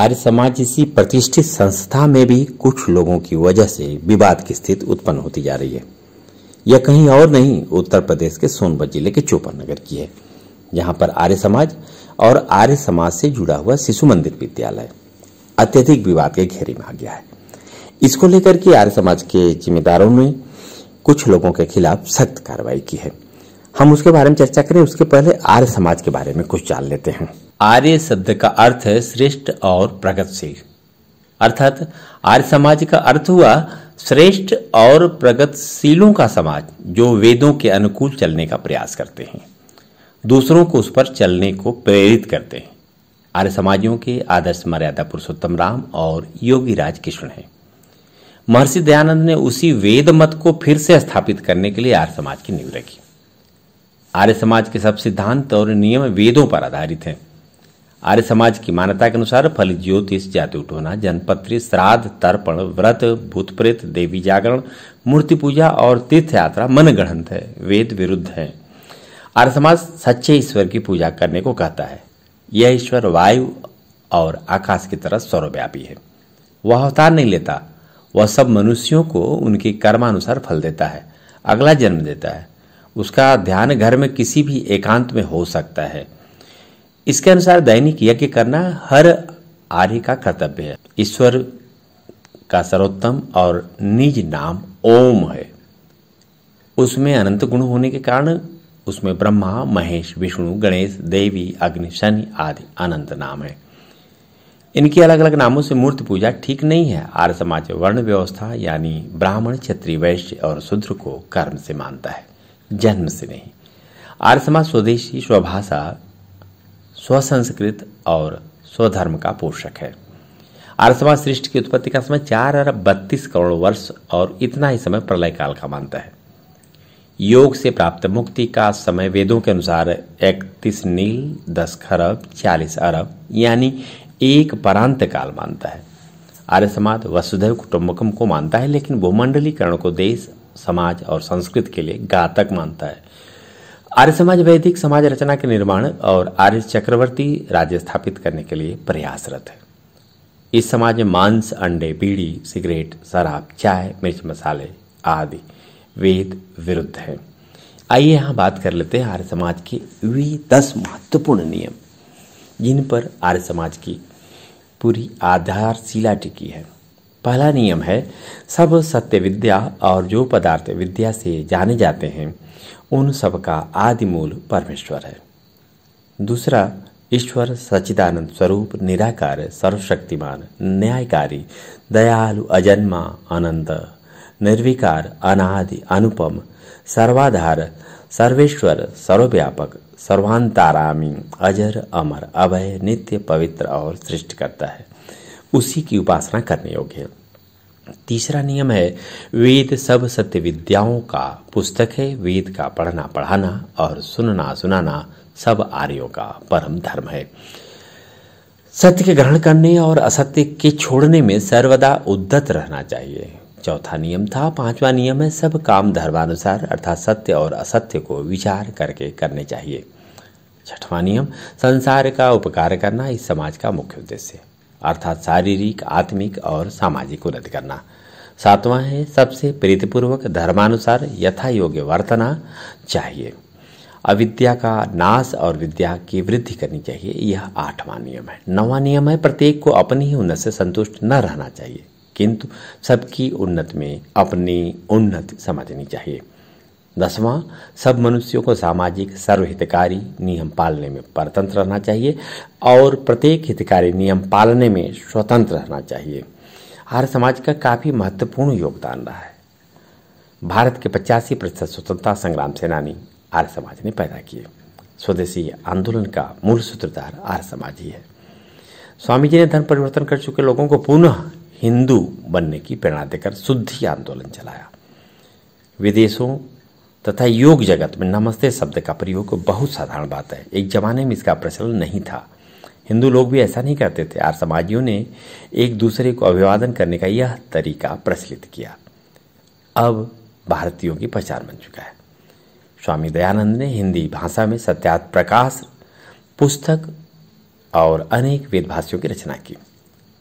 आर्य समाज जैसी प्रतिष्ठित संस्था में भी कुछ लोगों की वजह से विवाद की स्थिति उत्पन्न होती जा रही है यह कहीं और नहीं उत्तर प्रदेश के सोनभद्र जिले के चोपन नगर की है जहां पर आर्य समाज और आर्य समाज से जुड़ा हुआ शिशु मंदिर विद्यालय अत्यधिक विवाद के घेरे में आ गया है इसको लेकर के आर्य समाज के जिम्मेदारों ने कुछ लोगों के खिलाफ सख्त कार्रवाई की है हम उसके बारे में चर्चा करें उसके पहले आर्य समाज के बारे में कुछ जान लेते हैं आर्य शब्द का अर्थ है श्रेष्ठ और प्रगतिशील अर्थात आर्य समाज का अर्थ हुआ श्रेष्ठ और प्रगतिशीलों का समाज जो वेदों के अनुकूल चलने का प्रयास करते हैं दूसरों को उस पर चलने को प्रेरित करते हैं आर्य समाजों के आदर्श मर्यादा पुरुषोत्तम राम और योगी राज कृष्ण हैं महर्षि दयानंद ने उसी वेद मत को फिर से स्थापित करने के लिए आर्य समाज की नींव रखी आर्य समाज के सब सिद्धांत और नियम वेदों पर आधारित हैं आर्य समाज की मान्यता के अनुसार फल ज्योतिष जाति उठोना जनपत्री श्राद्ध तर्पण व्रत भूतप्रेत देवी जागरण मूर्ति पूजा और तीर्थ यात्रा मनगढ़ंत है वेद विरुद्ध है आर्य समाज सच्चे ईश्वर की पूजा करने को कहता है यह ईश्वर वायु और आकाश की तरह सर्वव्यापी है वह अवतार नहीं लेता वह सब मनुष्यों को उनके कर्मानुसार फल देता है अगला जन्म देता है उसका ध्यान घर में किसी भी एकांत में हो सकता है इसके अनुसार दैनिक यज्ञ करना हर आर्य का कर्तव्य है ईश्वर का सर्वोत्तम और निज नाम ओम है उसमें अनंत गुण होने के कारण उसमें ब्रह्मा महेश विष्णु गणेश देवी अग्नि शनि आदि अनंत नाम है इनके अलग अलग नामों से मूर्ति पूजा ठीक नहीं है आर्य समाज वर्ण व्यवस्था यानी ब्राह्मण क्षत्रिय वैश्य और शूद्र को कर्म से मानता है जन्म से नहीं आर्य समाज स्वदेशी स्वभाषा स्वसंस्कृत और स्वधर्म का पोषक है आर्थवा सृष्टि की उत्पत्ति का समय चार अरब बत्तीस करोड़ वर्ष और इतना ही समय प्रलय काल का मानता है योग से प्राप्त मुक्ति का समय वेदों के अनुसार इकतीस नील दस खरब चालीस अरब यानी एक परांत काल मानता है आर्य समाज वसुधैव कुटुम्बकम को मानता है लेकिन भूमंडलीकरण को देश समाज और संस्कृत के लिए घातक मानता है आर्य समाज वैदिक समाज रचना के निर्माण और आर्य चक्रवर्ती राज्य स्थापित करने के लिए प्रयासरत है इस समाज में मांस अंडे बीड़ी सिगरेट शराब चाय मिर्च मसाले आदि वेद विरुद्ध है आइए यहाँ बात कर लेते हैं आर्य समाज के वे दस महत्वपूर्ण नियम जिन पर आर्य समाज की पूरी आधारशिला टिकी है पहला नियम है सब सत्य विद्या और जो पदार्थ विद्या से जाने जाते हैं उन सब का आदि मूल परमेश्वर है दूसरा ईश्वर सचिदानंद स्वरूप निराकार सर्वशक्तिमान न्यायकारी दयालु अजन्मा अनंत निर्विकार अनादि अनुपम सर्वाधार सर्वेश्वर सर्वव्यापक सर्वांतारामी अजर अमर अभय नित्य पवित्र और सृष्टि करता है उसी की उपासना करने योग्य है तीसरा नियम है वेद सब सत्य विद्याओं का पुस्तक है वेद का पढ़ना पढ़ाना और सुनना सुनाना सब आर्यों का परम धर्म है सत्य के ग्रहण करने और असत्य के छोड़ने में सर्वदा उद्दत रहना चाहिए चौथा नियम था पांचवा नियम है सब काम धर्मानुसार अर्थात सत्य और असत्य को विचार करके करने चाहिए छठवां नियम संसार का उपकार करना इस समाज का मुख्य उद्देश्य है अर्थात शारीरिक आत्मिक और सामाजिक उन्नति करना सातवां है सबसे प्रीतिपूर्वक धर्मानुसार यथा योग्य वर्तना चाहिए अविद्या का नाश और विद्या की वृद्धि करनी चाहिए यह आठवां नियम है नवा नियम है प्रत्येक को अपनी ही उन्नत से संतुष्ट न रहना चाहिए किंतु सबकी उन्नत में अपनी उन्नति समझनी चाहिए दसवां सब मनुष्यों को सामाजिक सर्वहितकारी नियम पालने में परतंत्र रहना चाहिए और प्रत्येक हितकारी नियम पालने में स्वतंत्र रहना चाहिए हर समाज का काफ़ी महत्वपूर्ण योगदान रहा है भारत के पचासी प्रतिशत स्वतंत्रता संग्राम सेनानी आर्य समाज ने पैदा किए स्वदेशी आंदोलन का मूल सूत्रधार आर्य समाज ही है स्वामी जी ने धर्म परिवर्तन कर चुके लोगों को पुनः हिंदू बनने की प्रेरणा देकर शुद्धि आंदोलन चलाया विदेशों तथा योग जगत में नमस्ते शब्द का प्रयोग बहुत साधारण बात है एक जमाने में इसका प्रचलन नहीं था हिंदू लोग भी ऐसा नहीं करते थे आर समाजियों ने एक दूसरे को अभिवादन करने का यह तरीका प्रचलित किया अब भारतीयों की पहचान बन चुका है स्वामी दयानंद ने हिंदी भाषा में सत्यात प्रकाश पुस्तक और अनेक वेदभाषियों की रचना की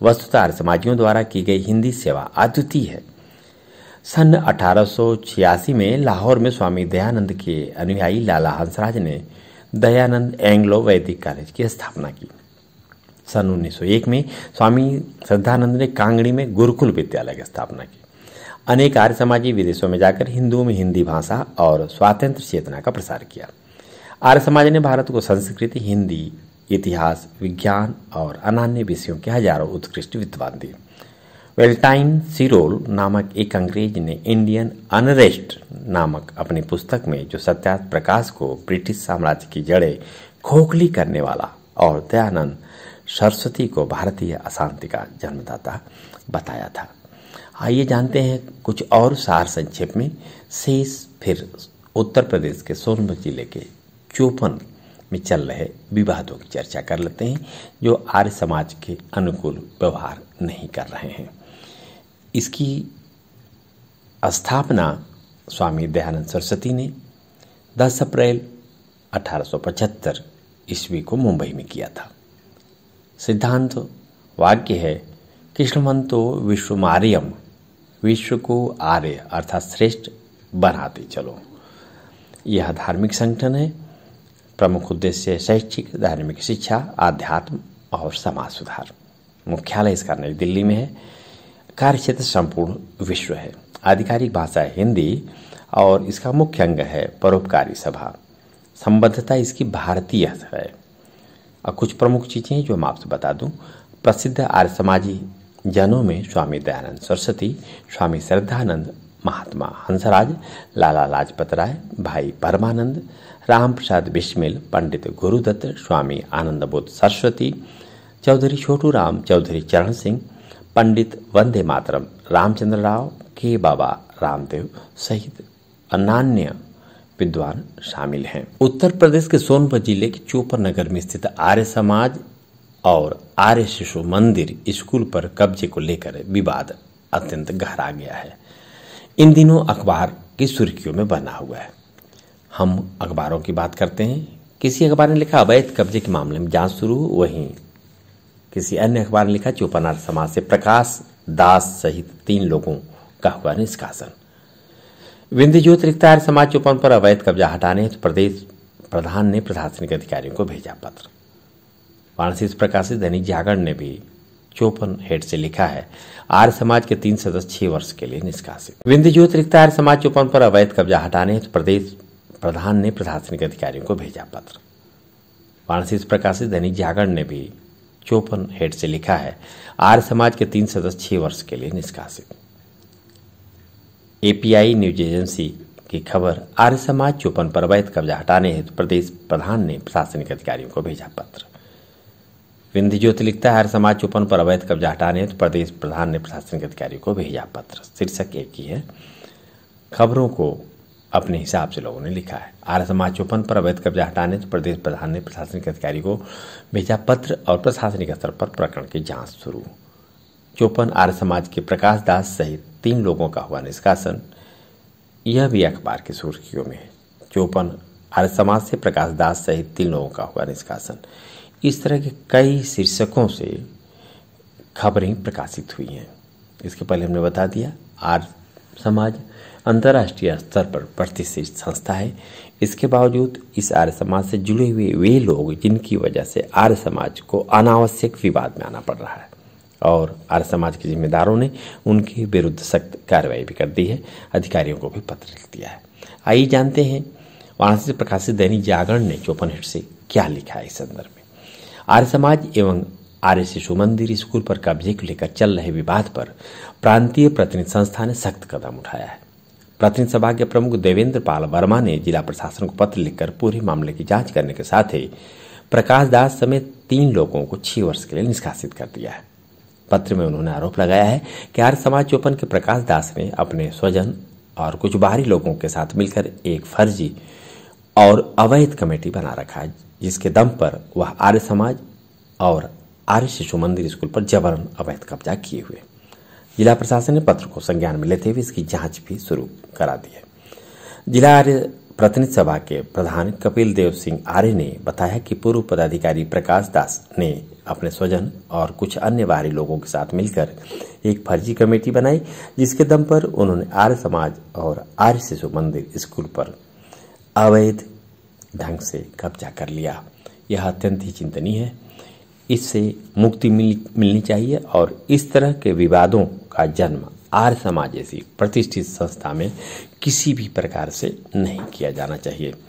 वस्तुता आर्य समाजियों द्वारा की गई हिंदी सेवा अद्वितीय है सन 1886 में लाहौर में स्वामी दयानंद के अनुयायी लाला हंसराज ने दयानंद एंग्लो वैदिक कॉलेज की स्थापना की सन 1901 में स्वामी श्रद्धानंद ने कांगड़ी में गुरुकुल विद्यालय की स्थापना की अनेक आर्य समाजी विदेशों में जाकर हिंदुओं में हिंदी भाषा और स्वातंत्र चेतना का प्रसार किया आर्य समाज ने भारत को संस्कृति हिंदी इतिहास विज्ञान और अनान्य विषयों के हजारों उत्कृष्ट विद्वान दिए वेल्टाइन सिरोल नामक एक अंग्रेज ने इंडियन अनरेस्ट नामक अपनी पुस्तक में जो सत्यार्थ प्रकाश को ब्रिटिश साम्राज्य की जड़ें खोखली करने वाला और दयानंद सरस्वती को भारतीय अशांति का जन्मदाता बताया था आइए जानते हैं कुछ और सार संक्षेप में शेष फिर उत्तर प्रदेश के सोनभद्र जिले के चौपन में चल रहे विवादों की चर्चा कर लेते हैं जो आर्य समाज के अनुकूल व्यवहार नहीं कर रहे हैं इसकी स्थापना स्वामी दयानंद सरस्वती ने 10 अप्रैल 1875 ईस्वी को मुंबई में किया था सिद्धांत वाक्य है तो विश्व मार्यम विश्व को आर्य अर्थात श्रेष्ठ बनाते चलो यह धार्मिक संगठन है प्रमुख उद्देश्य शैक्षिक धार्मिक शिक्षा आध्यात्म और समाज सुधार मुख्यालय इसका नई दिल्ली में है कार्यक्षेत्र संपूर्ण विश्व है आधिकारिक भाषा हिंदी और इसका मुख्य अंग है परोपकारी सभा संबद्धता इसकी भारतीय है और कुछ प्रमुख चीज़ें हैं जो मैं आपसे बता दूं प्रसिद्ध आर्य समाजी जनों में स्वामी दयानंद सरस्वती स्वामी श्रद्धानंद महात्मा हंसराज लाला लाजपत राय भाई परमानंद राम प्रसाद बिस्मिल पंडित गुरुदत्त स्वामी आनंदबोध सरस्वती चौधरी छोटू राम चौधरी चरण सिंह पंडित वंदे मातरम रामचंद्र राव के बाबा रामदेव सहित अन्य विद्वान शामिल हैं उत्तर प्रदेश के सोनभद्र जिले के चोपर नगर में स्थित आर्य समाज और आर्य शिशु मंदिर स्कूल पर कब्जे को लेकर विवाद अत्यंत गहरा गया है इन दिनों अखबार की सुर्खियों में बना हुआ है हम अखबारों की बात करते हैं किसी अखबार ने लिखा अवैध कब्जे के मामले में जांच शुरू वहीं किसी अन्य अखबार ने लिखा चोपानाथ समाज से प्रकाश दास सहित तीन लोगों का हुआ निष्कासन विंध्यजोत लिखता है समाज चौपन पर अवैध कब्जा हटाने तो प्रदेश प्रधान ने प्रशासनिक अधिकारियों को भेजा पत्र वाराणसी प्रकाशित दैनिक जागरण ने भी चौपन हेड से लिखा है आर्य समाज के तीन सदस्य छह वर्ष के लिए निष्कासित विंध्यजोत लिखता है समाज चौपन पर अवैध कब्जा हटाने तो प्रदेश प्रधान ने प्रशासनिक अधिकारियों को भेजा पत्र वाराणसी प्रकाशित दैनिक जागरण ने भी चौपन हेड से लिखा है आर्य समाज के तीन सदस्य छह वर्ष के लिए निष्कासित एपीआई न्यूज एजेंसी की खबर आर्य समाज चौपन पर अवैध कब्जा हटाने हेतु प्रदेश प्रधान ने प्रशासनिक अधिकारियों को भेजा पत्र विंध्य ज्योति लिखता है हर समाज चौपन पर अवैध कब्जा हटाने हेतु प्रदेश प्रधान ने प्रशासनिक अधिकारियों को भेजा पत्र शीर्षक एक ही है खबरों को अपने हिसाब से लोगों ने लिखा है आर्य समाज चौपन पर अवैध कब्जा हटाने प्रदेश प्रधान ने प्रशासनिक अधिकारी को भेजा पत्र और प्रशासनिक स्तर पर प्रकरण की जांच शुरू चौपन आर्य समाज के प्रकाश दास सहित तीन लोगों का हुआ निष्कासन यह भी अखबार की सुर्खियों में है चौपन आर्य समाज से प्रकाश दास सहित तीन लोगों का हुआ निष्कासन इस तरह के कई शीर्षकों से खबरें प्रकाशित हुई हैं इसके पहले हमने बता दिया आर्य समाज अंतर्राष्ट्रीय स्तर पर प्रतिष्ठित संस्था है इसके बावजूद इस आर्य समाज से जुड़े हुए वे लोग जिनकी वजह से आर्य समाज को अनावश्यक विवाद में आना पड़ रहा है और आर्य समाज के जिम्मेदारों ने उनके विरुद्ध सख्त कार्रवाई भी कर दी है अधिकारियों को भी पत्र लिख दिया है आइए जानते हैं वाराणसी से प्रकाशित दैनिक जागरण ने चौपन हिट से क्या लिखा है इस संदर्भ में आर्य समाज एवं आर्य शिशु मंदिर स्कूल पर कब्जे को लेकर चल रहे विवाद पर प्रांतीय प्रतिनिधि संस्था ने सख्त कदम उठाया है प्रतिनिधि सभा के प्रमुख देवेंद्र पाल वर्मा ने जिला प्रशासन को पत्र लिखकर पूरे मामले की जांच करने के साथ ही प्रकाश दास समेत तीन लोगों को छह वर्ष के लिए निष्कासित कर दिया है पत्र में उन्होंने आरोप लगाया है कि आर्य समाज चौपन के प्रकाश दास ने अपने स्वजन और कुछ बाहरी लोगों के साथ मिलकर एक फर्जी और अवैध कमेटी बना रखा है जिसके दम पर वह आर्य समाज और आर्य शिशु मंदिर स्कूल पर जबरन अवैध कब्जा किए हुए जिला प्रशासन ने पत्र को संज्ञान में लेते हुए इसकी जांच भी शुरू करा दी है जिला आर्य प्रतिनिधि सभा के प्रधान कपिल देव सिंह आर्य ने बताया कि पूर्व पदाधिकारी प्रकाश दास ने अपने स्वजन और कुछ अन्य बाहरी लोगों के साथ मिलकर एक फर्जी कमेटी बनाई जिसके दम पर उन्होंने आर्य समाज और आर्य शिशु मंदिर स्कूल पर अवैध ढंग से कब्जा कर लिया यह अत्यंत ही चिंतनीय है इससे मुक्ति मिल, मिलनी चाहिए और इस तरह के विवादों का जन्म आर्य समाज जैसी प्रतिष्ठित संस्था में किसी भी प्रकार से नहीं किया जाना चाहिए